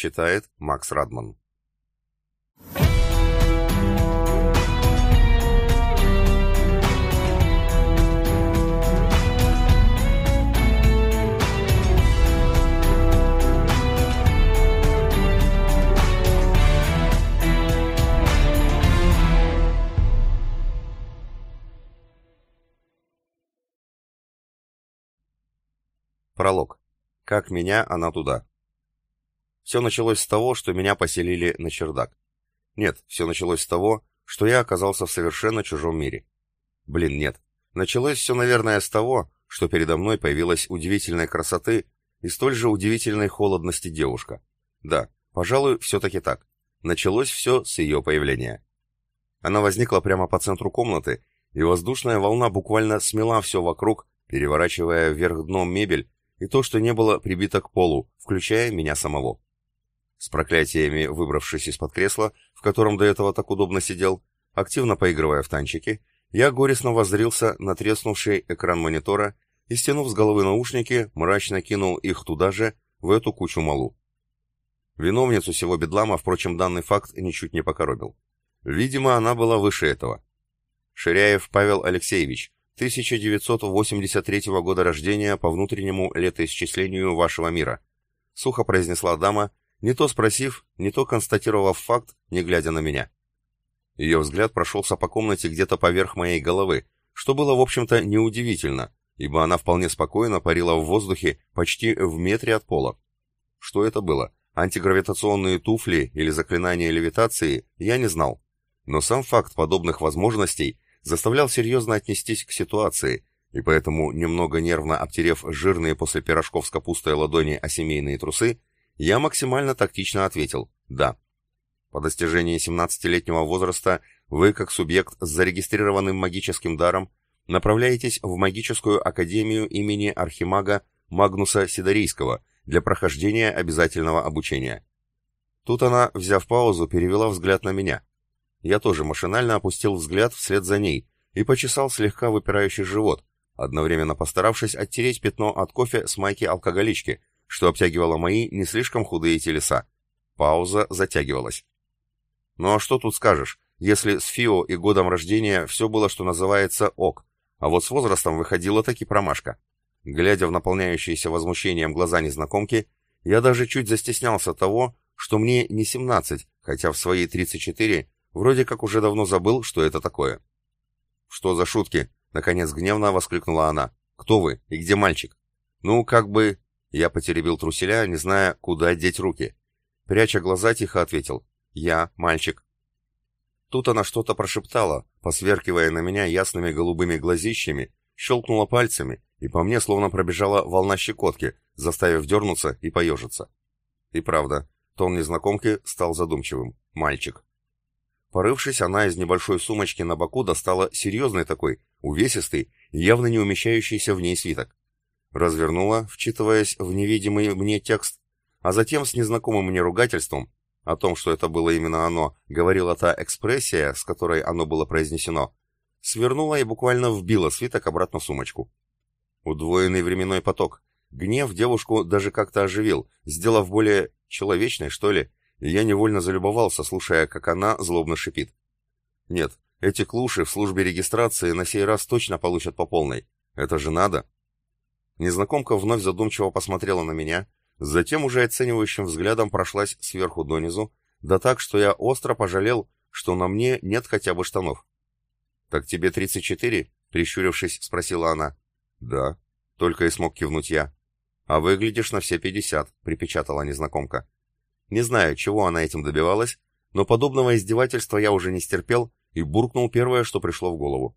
Читает Макс Радман. Пролог. Как меня она туда? Все началось с того, что меня поселили на чердак. Нет, все началось с того, что я оказался в совершенно чужом мире. Блин, нет. Началось все, наверное, с того, что передо мной появилась удивительной красоты и столь же удивительной холодности девушка. Да, пожалуй, все-таки так. Началось все с ее появления. Она возникла прямо по центру комнаты, и воздушная волна буквально смела все вокруг, переворачивая вверх дном мебель и то, что не было прибито к полу, включая меня самого. С проклятиями, выбравшись из-под кресла, в котором до этого так удобно сидел, активно поигрывая в танчики, я горестно воззрился на треснувший экран монитора и, стянув с головы наушники, мрачно кинул их туда же, в эту кучу малу. Виновницу всего бедлама, впрочем, данный факт ничуть не покоробил. Видимо, она была выше этого. Ширяев Павел Алексеевич, 1983 года рождения по внутреннему летоисчислению вашего мира, сухо произнесла дама, не то спросив, не то констатировав факт, не глядя на меня. Ее взгляд прошелся по комнате где-то поверх моей головы, что было, в общем-то, неудивительно, ибо она вполне спокойно парила в воздухе почти в метре от пола. Что это было? Антигравитационные туфли или заклинание левитации, я не знал. Но сам факт подобных возможностей заставлял серьезно отнестись к ситуации, и поэтому, немного нервно обтерев жирные после пирожков с капустой ладони о семейные трусы, я максимально тактично ответил «да». По достижении 17-летнего возраста вы, как субъект с зарегистрированным магическим даром, направляетесь в магическую академию имени архимага Магнуса Сидорийского для прохождения обязательного обучения. Тут она, взяв паузу, перевела взгляд на меня. Я тоже машинально опустил взгляд вслед за ней и почесал слегка выпирающий живот, одновременно постаравшись оттереть пятно от кофе с майки алкоголички, что обтягивало мои не слишком худые телеса. Пауза затягивалась. Ну а что тут скажешь, если с Фио и годом рождения все было, что называется, ок, а вот с возрастом выходила таки промашка. Глядя в наполняющиеся возмущением глаза незнакомки, я даже чуть застеснялся того, что мне не 17, хотя в свои 34 вроде как уже давно забыл, что это такое. «Что за шутки?» — наконец гневно воскликнула она. «Кто вы и где мальчик?» «Ну, как бы я потеребил труселя, не зная, куда деть руки. Пряча глаза, тихо ответил. «Я мальчик». Тут она что-то прошептала, посверкивая на меня ясными голубыми глазищами, щелкнула пальцами, и по мне словно пробежала волна щекотки, заставив дернуться и поежиться. И правда, тон незнакомки стал задумчивым. «Мальчик». Порывшись, она из небольшой сумочки на боку достала серьезный такой, увесистый, явно не умещающийся в ней свиток развернула, вчитываясь в невидимый мне текст, а затем с незнакомым мне ругательством, о том, что это было именно оно, говорила та экспрессия, с которой оно было произнесено, свернула и буквально вбила свиток обратно в сумочку. Удвоенный временной поток. Гнев девушку даже как-то оживил, сделав более человечной, что ли, я невольно залюбовался, слушая, как она злобно шипит. Нет, эти клуши в службе регистрации на сей раз точно получат по полной. Это же надо. Незнакомка вновь задумчиво посмотрела на меня, затем уже оценивающим взглядом прошлась сверху донизу, да так, что я остро пожалел, что на мне нет хотя бы штанов. «Так тебе 34?» — прищурившись, спросила она. «Да», — только и смог кивнуть я. «А выглядишь на все 50», — припечатала незнакомка. Не знаю, чего она этим добивалась, но подобного издевательства я уже не стерпел и буркнул первое, что пришло в голову.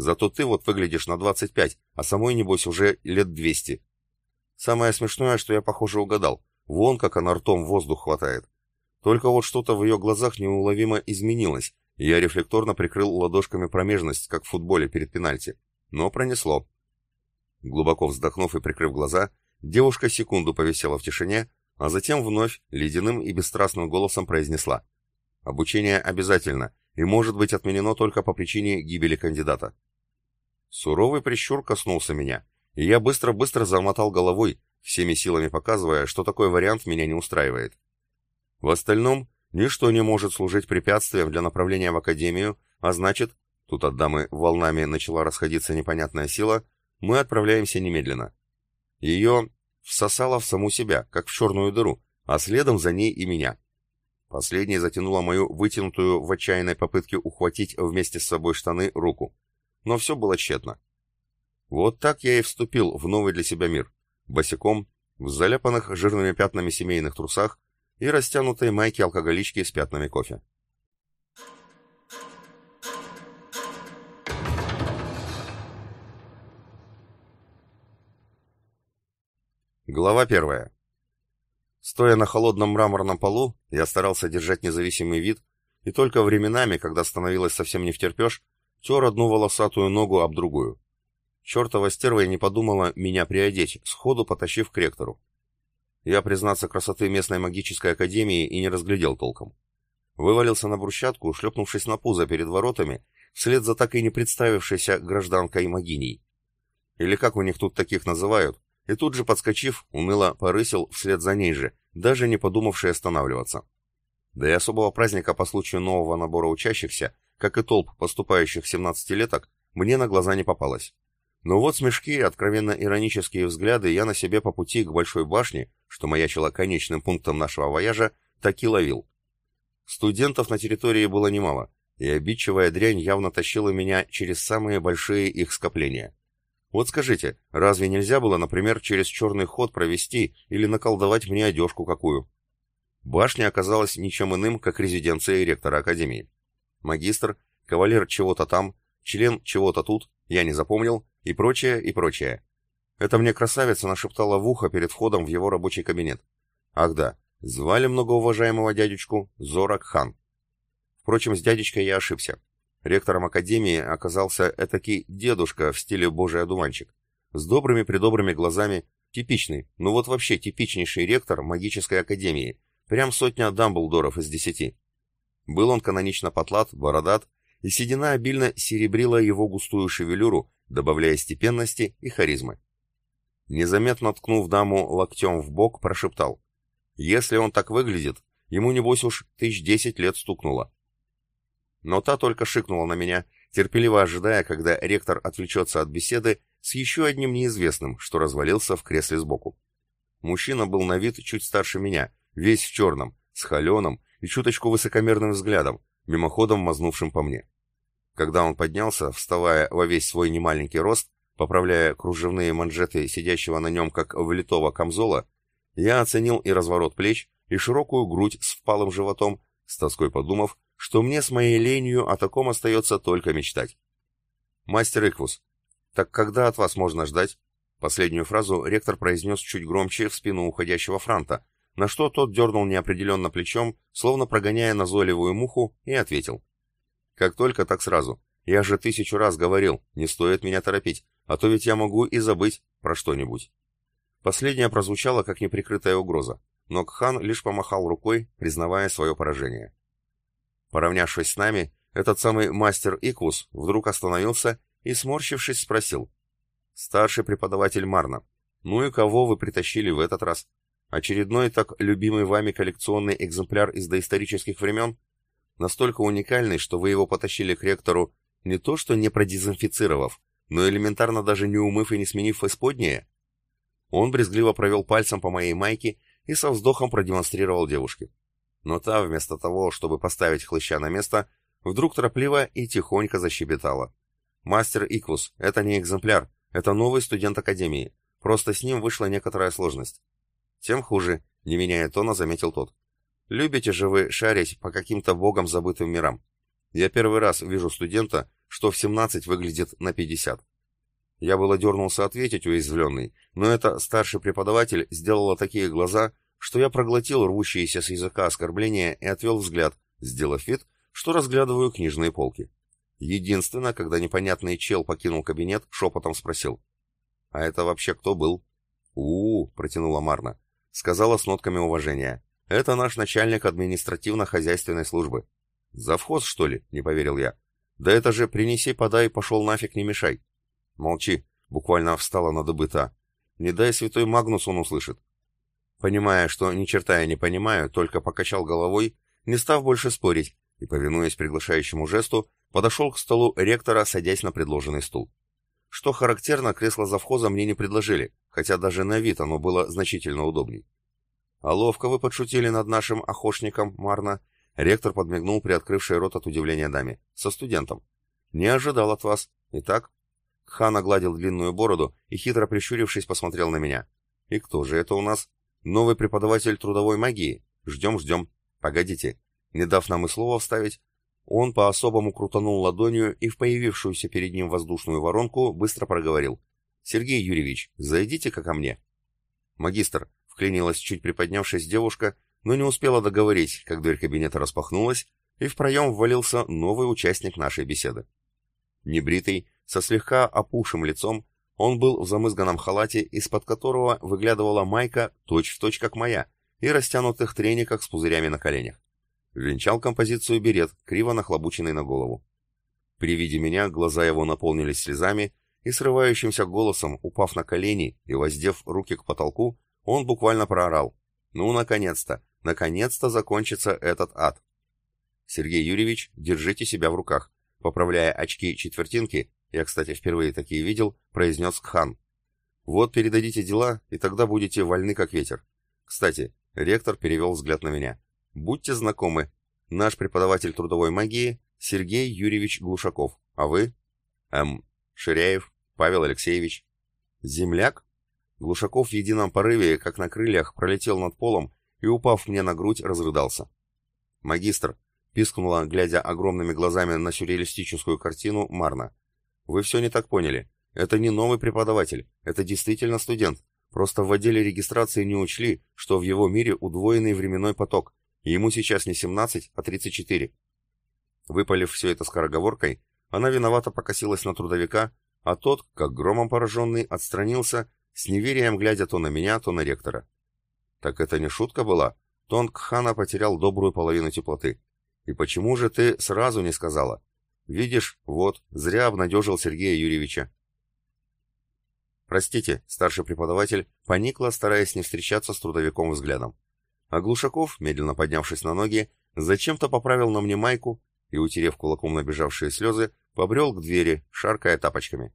Зато ты вот выглядишь на 25, а самой, небось, уже лет 200. Самое смешное, что я, похоже, угадал. Вон, как она ртом воздух хватает. Только вот что-то в ее глазах неуловимо изменилось, и я рефлекторно прикрыл ладошками промежность, как в футболе перед пенальти. Но пронесло. Глубоко вздохнув и прикрыв глаза, девушка секунду повисела в тишине, а затем вновь ледяным и бесстрастным голосом произнесла. «Обучение обязательно и может быть отменено только по причине гибели кандидата». Суровый прищур коснулся меня, и я быстро-быстро замотал головой, всеми силами показывая, что такой вариант меня не устраивает. В остальном, ничто не может служить препятствием для направления в Академию, а значит, тут от дамы волнами начала расходиться непонятная сила, мы отправляемся немедленно. Ее всосало в саму себя, как в черную дыру, а следом за ней и меня. Последней затянула мою вытянутую в отчаянной попытке ухватить вместе с собой штаны руку но все было тщетно. Вот так я и вступил в новый для себя мир, босиком, в заляпанных жирными пятнами семейных трусах и растянутой майке алкоголички с пятнами кофе. Глава первая. Стоя на холодном мраморном полу, я старался держать независимый вид, и только временами, когда становилось совсем не втерпешь, Тер одну волосатую ногу об другую. Чертова стерва не подумала меня приодеть, сходу потащив к ректору. Я, признаться, красоты местной магической академии и не разглядел толком. Вывалился на брусчатку, шлепнувшись на пузо перед воротами, вслед за так и не представившейся гражданкой Магиней. Или как у них тут таких называют, и тут же, подскочив, уныло порысил вслед за ней же, даже не подумавший останавливаться. Да и особого праздника по случаю нового набора учащихся как и толп поступающих 17-леток, мне на глаза не попалось. Но вот смешки и откровенно иронические взгляды я на себе по пути к Большой башне, что маячила конечным пунктом нашего вояжа, таки ловил. Студентов на территории было немало, и обидчивая дрянь явно тащила меня через самые большие их скопления. Вот скажите, разве нельзя было, например, через черный ход провести или наколдовать мне одежку какую? Башня оказалась ничем иным, как резиденцией ректора Академии магистр, кавалер чего-то там, член чего-то тут, я не запомнил, и прочее, и прочее. Это мне красавица нашептала в ухо перед входом в его рабочий кабинет. Ах да, звали многоуважаемого дядечку Зорак Хан. Впрочем, с дядечкой я ошибся. Ректором академии оказался этакий дедушка в стиле «Божий одуванчик». С добрыми предобрыми глазами, типичный, ну вот вообще типичнейший ректор магической академии, прям сотня Дамблдоров из десяти. Был он канонично потлат, бородат, и седина обильно серебрила его густую шевелюру, добавляя степенности и харизмы. Незаметно ткнув даму локтем в бок, прошептал. «Если он так выглядит, ему, небось, уж тысяч десять лет стукнуло». Но та только шикнула на меня, терпеливо ожидая, когда ректор отвлечется от беседы с еще одним неизвестным, что развалился в кресле сбоку. Мужчина был на вид чуть старше меня, весь в черном, с холеным, и чуточку высокомерным взглядом, мимоходом мазнувшим по мне. Когда он поднялся, вставая во весь свой немаленький рост, поправляя кружевные манжеты сидящего на нем как влитого камзола, я оценил и разворот плеч, и широкую грудь с впалым животом, с тоской подумав, что мне с моей ленью о таком остается только мечтать. «Мастер Иквус, так когда от вас можно ждать?» Последнюю фразу ректор произнес чуть громче в спину уходящего франта, на что тот дернул неопределенно плечом, словно прогоняя назойливую муху, и ответил. «Как только, так сразу. Я же тысячу раз говорил, не стоит меня торопить, а то ведь я могу и забыть про что-нибудь». Последнее прозвучало как неприкрытая угроза, но Кхан лишь помахал рукой, признавая свое поражение. Поравнявшись с нами, этот самый мастер Икус вдруг остановился и, сморщившись, спросил. «Старший преподаватель Марна, ну и кого вы притащили в этот раз?» Очередной так любимый вами коллекционный экземпляр из доисторических времен? Настолько уникальный, что вы его потащили к ректору, не то что не продезинфицировав, но элементарно даже не умыв и не сменив исподнее? Он брезгливо провел пальцем по моей майке и со вздохом продемонстрировал девушке. Но та, вместо того, чтобы поставить хлыща на место, вдруг торопливо и тихонько защебетала. «Мастер Иквус, это не экземпляр, это новый студент Академии. Просто с ним вышла некоторая сложность. «Тем хуже», — не меняя тона, заметил тот. «Любите же вы шарить по каким-то богам забытым мирам. Я первый раз вижу студента, что в 17 выглядит на 50». Я было дернулся ответить уязвленный, но это старший преподаватель сделала такие глаза, что я проглотил рвущиеся с языка оскорбления и отвел взгляд, сделав вид, что разглядываю книжные полки. Единственное, когда непонятный чел покинул кабинет, шепотом спросил. «А это вообще кто был?» «У-у-у», протянула Марна сказала с нотками уважения. «Это наш начальник административно-хозяйственной службы». «Завхоз, что ли?» — не поверил я. «Да это же принеси, подай, пошел нафиг, не мешай». «Молчи», — буквально встала на добыта. «Не дай святой Магнус, он услышит». Понимая, что ни черта я не понимаю, только покачал головой, не став больше спорить, и, повинуясь приглашающему жесту, подошел к столу ректора, садясь на предложенный стул. Что характерно, кресло завхоза мне не предложили, хотя даже на вид оно было значительно удобней. «А ловко вы подшутили над нашим охошником, Марна!» Ректор подмигнул приоткрывший рот от удивления даме. «Со студентом. Не ожидал от вас. и так. Хан огладил длинную бороду и, хитро прищурившись, посмотрел на меня. «И кто же это у нас? Новый преподаватель трудовой магии? Ждем, ждем. Погодите. Не дав нам и слова вставить, он по-особому крутанул ладонью и в появившуюся перед ним воздушную воронку быстро проговорил. «Сергей Юрьевич, зайдите-ка ко мне». «Магистр», — вклинилась чуть приподнявшись девушка, но не успела договорить, как дверь кабинета распахнулась, и в проем ввалился новый участник нашей беседы. Небритый, со слегка опухшим лицом, он был в замызганном халате, из-под которого выглядывала майка точь-в-точь точь как моя, и растянутых трениках с пузырями на коленях. Венчал композицию берет, криво нахлобученный на голову. При виде меня глаза его наполнились слезами, и срывающимся голосом, упав на колени и воздев руки к потолку, он буквально проорал. «Ну, наконец-то! Наконец-то закончится этот ад!» «Сергей Юрьевич, держите себя в руках!» Поправляя очки четвертинки, я, кстати, впервые такие видел, произнес Кхан. «Вот передадите дела, и тогда будете вольны, как ветер». Кстати, ректор перевел взгляд на меня. Будьте знакомы. Наш преподаватель трудовой магии Сергей Юрьевич Глушаков. А вы? М. Ширяев Павел Алексеевич. Земляк? Глушаков в едином порыве, как на крыльях, пролетел над полом и, упав мне на грудь, разрыдался. «Магистр», — пискнула, глядя огромными глазами на сюрреалистическую картину, Марна. «Вы все не так поняли. Это не новый преподаватель. Это действительно студент. Просто в отделе регистрации не учли, что в его мире удвоенный временной поток, и Ему сейчас не 17, а 34. Выпалив все это скороговоркой, она виновато покосилась на трудовика, а тот, как громом пораженный, отстранился, с неверием глядя то на меня, то на ректора. Так это не шутка была? Тонг Хана потерял добрую половину теплоты. И почему же ты сразу не сказала? Видишь, вот, зря обнадежил Сергея Юрьевича. Простите, старший преподаватель поникла, стараясь не встречаться с трудовиком взглядом. А Глушаков, медленно поднявшись на ноги, зачем-то поправил на мне майку и, утерев кулаком набежавшие слезы, побрел к двери, шаркая тапочками.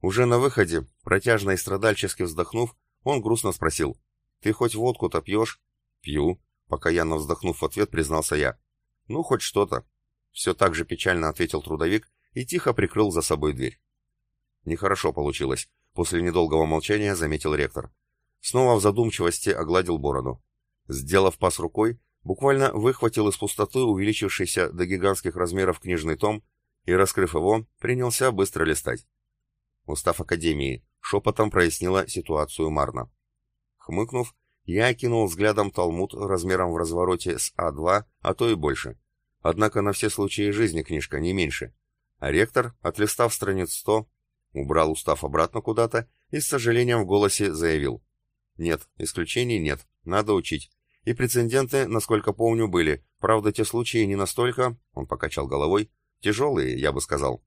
Уже на выходе, протяжно и страдальчески вздохнув, он грустно спросил, «Ты хоть водку-то пьешь?» «Пью», — покаянно вздохнув в ответ, признался я. «Ну, хоть что-то». Все так же печально ответил трудовик и тихо прикрыл за собой дверь. «Нехорошо получилось», — после недолгого молчания заметил ректор. Снова в задумчивости огладил бороду. Сделав пас рукой, буквально выхватил из пустоты увеличившийся до гигантских размеров книжный том и, раскрыв его, принялся быстро листать. Устав Академии шепотом прояснила ситуацию Марна. Хмыкнув, я окинул взглядом Талмуд размером в развороте с А2, а то и больше. Однако на все случаи жизни книжка не меньше. А ректор, отлистав страниц 100, убрал устав обратно куда-то и с сожалением в голосе заявил. «Нет, исключений нет, надо учить. И прецеденты, насколько помню, были. Правда, те случаи не настолько, он покачал головой, тяжелые, я бы сказал.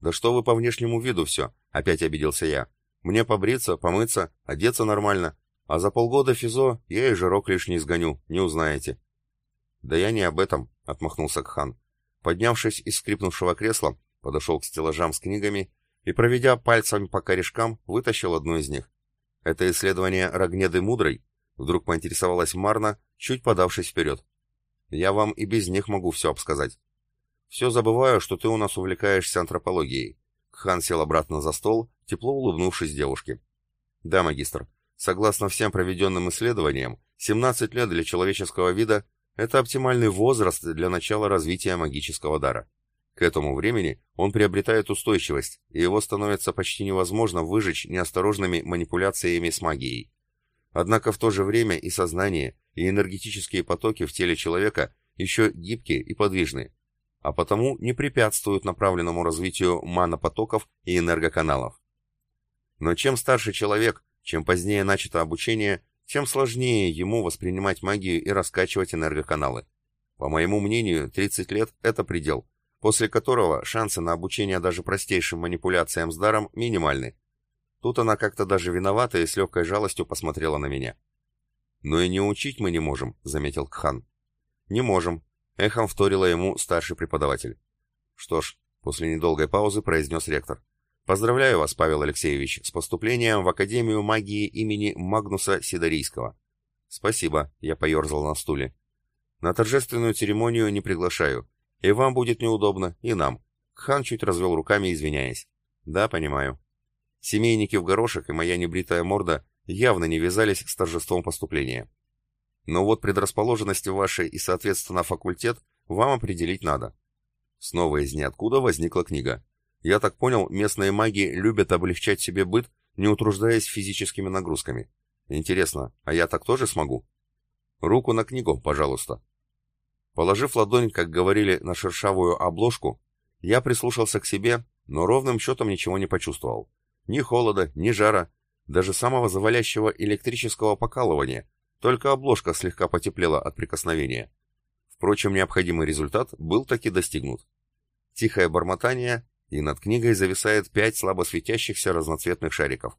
Да что вы по внешнему виду все, опять обиделся я. Мне побриться, помыться, одеться нормально. А за полгода физо я и жирок лишний сгоню, не узнаете. Да я не об этом, отмахнулся Кхан. Поднявшись из скрипнувшего кресла, подошел к стеллажам с книгами и, проведя пальцами по корешкам, вытащил одну из них. Это исследование Рогнеды Мудрой, Вдруг поинтересовалась Марна, чуть подавшись вперед. «Я вам и без них могу все обсказать. Все забываю, что ты у нас увлекаешься антропологией». Хан сел обратно за стол, тепло улыбнувшись девушке. «Да, магистр, согласно всем проведенным исследованиям, 17 лет для человеческого вида – это оптимальный возраст для начала развития магического дара. К этому времени он приобретает устойчивость, и его становится почти невозможно выжечь неосторожными манипуляциями с магией. Однако в то же время и сознание, и энергетические потоки в теле человека еще гибкие и подвижные, а потому не препятствуют направленному развитию манопотоков и энергоканалов. Но чем старше человек, чем позднее начато обучение, тем сложнее ему воспринимать магию и раскачивать энергоканалы. По моему мнению, 30 лет – это предел, после которого шансы на обучение даже простейшим манипуляциям с даром минимальны, Тут она как-то даже виновата и с легкой жалостью посмотрела на меня. «Но «Ну и не учить мы не можем», — заметил Кхан. «Не можем», — эхом вторила ему старший преподаватель. «Что ж», — после недолгой паузы произнес ректор. «Поздравляю вас, Павел Алексеевич, с поступлением в Академию магии имени Магнуса Сидорийского». «Спасибо», — я поерзал на стуле. «На торжественную церемонию не приглашаю. И вам будет неудобно, и нам». Кхан чуть развел руками, извиняясь. «Да, понимаю». Семейники в горошек и моя небритая морда явно не вязались с торжеством поступления. Но вот предрасположенности ваши и, соответственно, факультет вам определить надо. Снова из ниоткуда возникла книга. Я так понял, местные маги любят облегчать себе быт, не утруждаясь физическими нагрузками. Интересно, а я так тоже смогу? Руку на книгу, пожалуйста. Положив ладонь, как говорили, на шершавую обложку, я прислушался к себе, но ровным счетом ничего не почувствовал. Ни холода, ни жара, даже самого завалящего электрического покалывания, только обложка слегка потеплела от прикосновения. Впрочем, необходимый результат был таки достигнут. Тихое бормотание, и над книгой зависает пять слабо светящихся разноцветных шариков.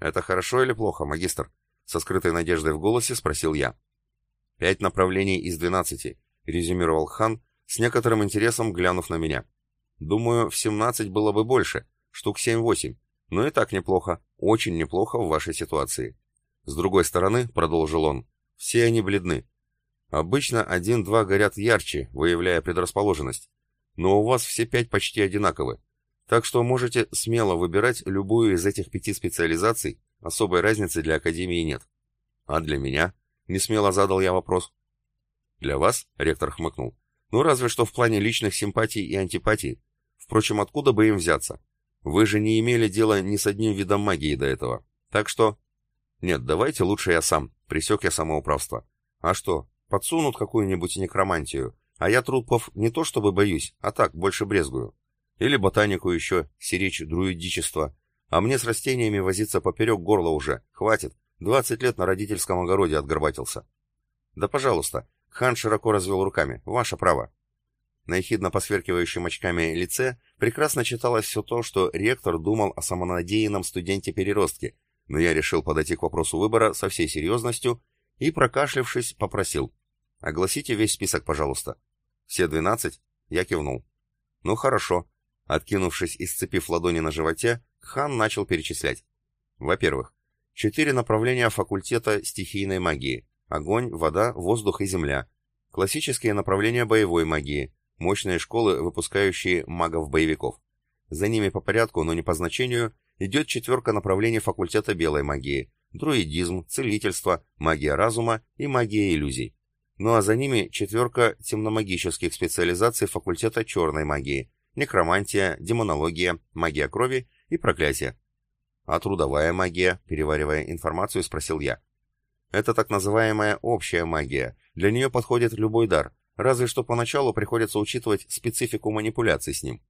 «Это хорошо или плохо, магистр?» — со скрытой надеждой в голосе спросил я. «Пять направлений из двенадцати», — резюмировал хан, с некоторым интересом глянув на меня. «Думаю, в семнадцать было бы больше, штук семь-восемь. Но и так неплохо, очень неплохо в вашей ситуации. С другой стороны, продолжил он, все они бледны. Обычно один-два горят ярче, выявляя предрасположенность. Но у вас все пять почти одинаковы. Так что можете смело выбирать любую из этих пяти специализаций, особой разницы для Академии нет. А для меня? не смело задал я вопрос. Для вас? Ректор хмыкнул. Ну разве что в плане личных симпатий и антипатий. Впрочем, откуда бы им взяться? Вы же не имели дела ни с одним видом магии до этого. Так что... Нет, давайте лучше я сам. Пресек я самоуправство. А что, подсунут какую-нибудь некромантию, а я трупов не то чтобы боюсь, а так, больше брезгую. Или ботанику еще, сиречь друидичество. А мне с растениями возиться поперек горла уже. Хватит. Двадцать лет на родительском огороде отгорбатился. Да пожалуйста. Хан широко развел руками. Ваше право. На ехидно посверкивающем очками лице прекрасно читалось все то, что ректор думал о самонадеянном студенте-переростке, но я решил подойти к вопросу выбора со всей серьезностью и, прокашлявшись, попросил. «Огласите весь список, пожалуйста». «Все двенадцать?» Я кивнул. «Ну хорошо». Откинувшись и сцепив ладони на животе, Хан начал перечислять. Во-первых, четыре направления факультета стихийной магии – огонь, вода, воздух и земля. Классические направления боевой магии мощные школы, выпускающие магов-боевиков. За ними по порядку, но не по значению, идет четверка направлений факультета белой магии – друидизм, целительство, магия разума и магия иллюзий. Ну а за ними четверка темномагических специализаций факультета черной магии – некромантия, демонология, магия крови и проклятие. А трудовая магия, переваривая информацию, спросил я. Это так называемая общая магия, для нее подходит любой дар, Разве что поначалу приходится учитывать специфику манипуляций с ним.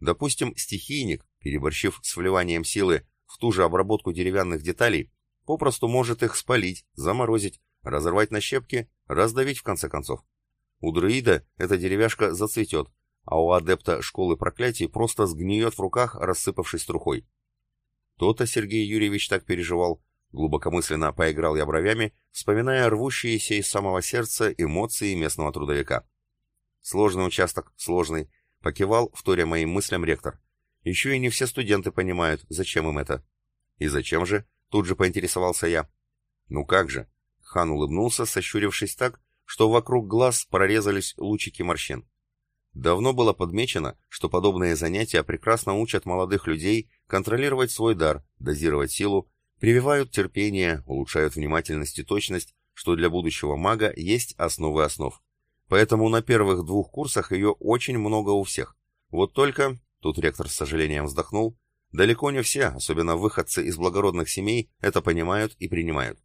Допустим, стихийник, переборщив с вливанием силы в ту же обработку деревянных деталей, попросту может их спалить, заморозить, разорвать на щепки, раздавить в конце концов. У друида эта деревяшка зацветет, а у адепта школы проклятий просто сгниет в руках, рассыпавшись трухой. То-то Сергей Юрьевич так переживал, Глубокомысленно поиграл я бровями, вспоминая рвущиеся из самого сердца эмоции местного трудовика. Сложный участок, сложный, покивал, вторя моим мыслям ректор. Еще и не все студенты понимают, зачем им это. И зачем же? Тут же поинтересовался я. Ну как же? Хан улыбнулся, сощурившись так, что вокруг глаз прорезались лучики морщин. Давно было подмечено, что подобные занятия прекрасно учат молодых людей контролировать свой дар, дозировать силу, Прививают терпение, улучшают внимательность и точность, что для будущего мага есть основы основ. Поэтому на первых двух курсах ее очень много у всех. Вот только, тут ректор с сожалением вздохнул, далеко не все, особенно выходцы из благородных семей, это понимают и принимают.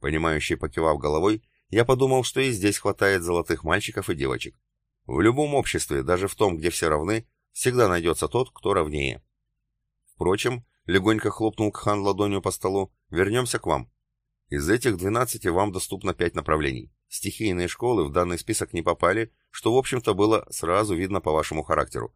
Понимающий покивав головой, я подумал, что и здесь хватает золотых мальчиков и девочек. В любом обществе, даже в том, где все равны, всегда найдется тот, кто равнее. Впрочем, Легонько хлопнул Кхан ладонью по столу. «Вернемся к вам. Из этих двенадцати вам доступно пять направлений. Стихийные школы в данный список не попали, что, в общем-то, было сразу видно по вашему характеру.